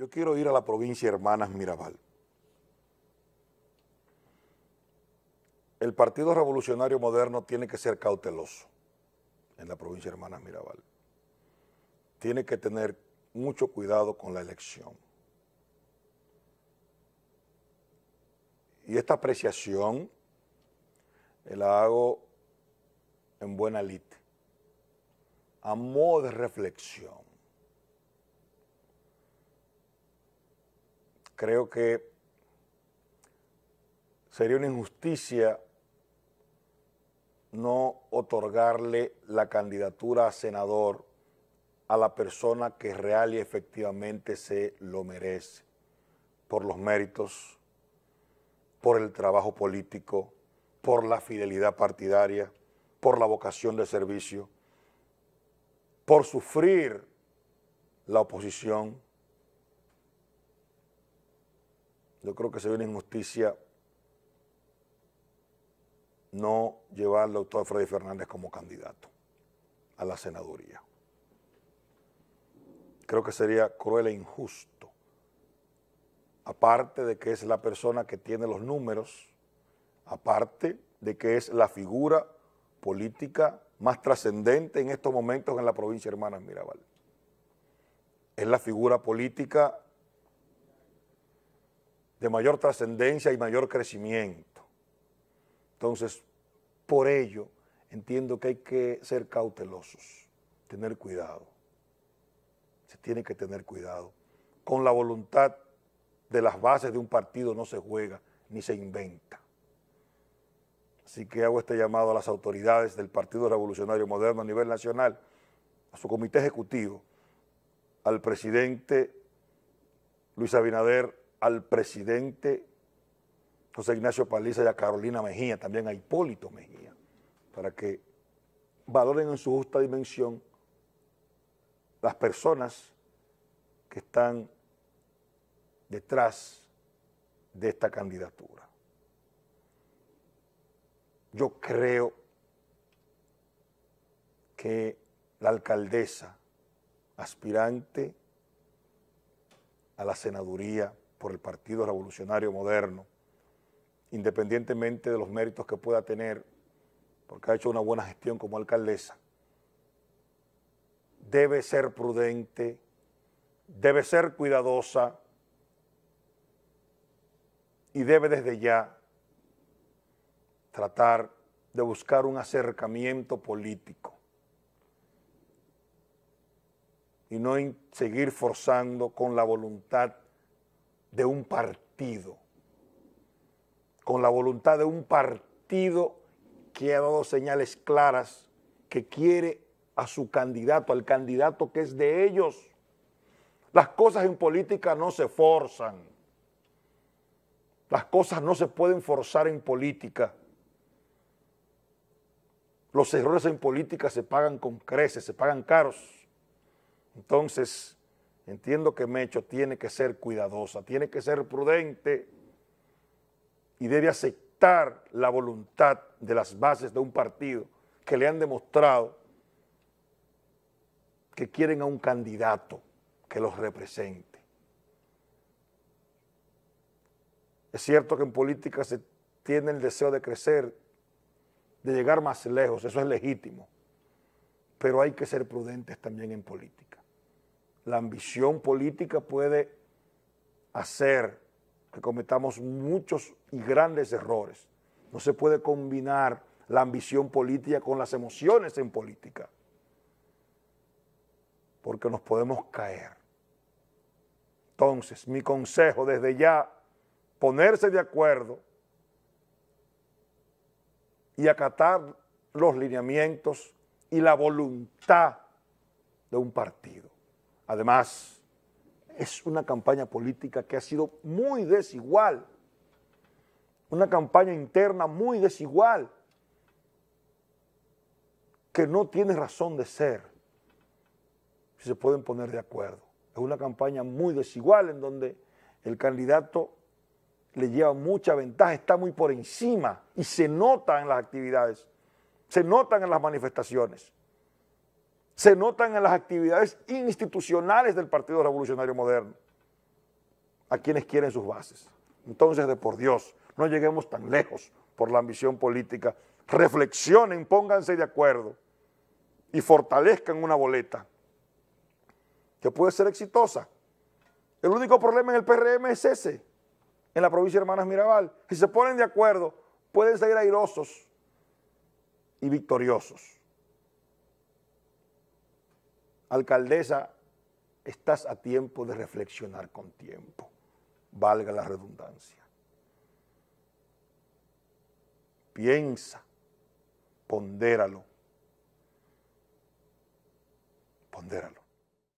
Yo quiero ir a la provincia Hermanas Mirabal. El Partido Revolucionario Moderno tiene que ser cauteloso en la provincia Hermanas Mirabal. Tiene que tener mucho cuidado con la elección. Y esta apreciación eh, la hago en buena lit, a modo de reflexión. creo que sería una injusticia no otorgarle la candidatura a senador a la persona que real y efectivamente se lo merece por los méritos, por el trabajo político, por la fidelidad partidaria, por la vocación de servicio, por sufrir la oposición, Yo creo que sería una injusticia no llevar al doctor Freddy Fernández como candidato a la senaduría. Creo que sería cruel e injusto. Aparte de que es la persona que tiene los números, aparte de que es la figura política más trascendente en estos momentos en la provincia de Hermanas Mirabal. Es la figura política de mayor trascendencia y mayor crecimiento. Entonces, por ello, entiendo que hay que ser cautelosos, tener cuidado. Se tiene que tener cuidado. Con la voluntad de las bases de un partido no se juega ni se inventa. Así que hago este llamado a las autoridades del Partido Revolucionario Moderno a nivel nacional, a su comité ejecutivo, al presidente Luis Abinader al presidente José Ignacio Paliza y a Carolina Mejía, también a Hipólito Mejía, para que valoren en su justa dimensión las personas que están detrás de esta candidatura. Yo creo que la alcaldesa aspirante a la senaduría por el Partido Revolucionario Moderno, independientemente de los méritos que pueda tener, porque ha hecho una buena gestión como alcaldesa, debe ser prudente, debe ser cuidadosa y debe desde ya tratar de buscar un acercamiento político y no seguir forzando con la voluntad de un partido, con la voluntad de un partido que ha dado señales claras que quiere a su candidato, al candidato que es de ellos. Las cosas en política no se forzan. Las cosas no se pueden forzar en política. Los errores en política se pagan con creces, se pagan caros. Entonces, Entiendo que Mecho tiene que ser cuidadosa, tiene que ser prudente y debe aceptar la voluntad de las bases de un partido que le han demostrado que quieren a un candidato que los represente. Es cierto que en política se tiene el deseo de crecer, de llegar más lejos, eso es legítimo, pero hay que ser prudentes también en política la ambición política puede hacer que cometamos muchos y grandes errores. No se puede combinar la ambición política con las emociones en política, porque nos podemos caer. Entonces, mi consejo desde ya, ponerse de acuerdo y acatar los lineamientos y la voluntad de un partido. Además, es una campaña política que ha sido muy desigual, una campaña interna muy desigual, que no tiene razón de ser si se pueden poner de acuerdo. Es una campaña muy desigual en donde el candidato le lleva mucha ventaja, está muy por encima y se nota en las actividades, se notan en las manifestaciones se notan en las actividades institucionales del Partido Revolucionario Moderno, a quienes quieren sus bases. Entonces, de por Dios, no lleguemos tan lejos por la ambición política. Reflexionen, pónganse de acuerdo y fortalezcan una boleta que puede ser exitosa. El único problema en el PRM es ese, en la provincia de Hermanas Mirabal. Si se ponen de acuerdo, pueden salir airosos y victoriosos alcaldesa, estás a tiempo de reflexionar con tiempo, valga la redundancia. Piensa, pondéralo, pondéralo.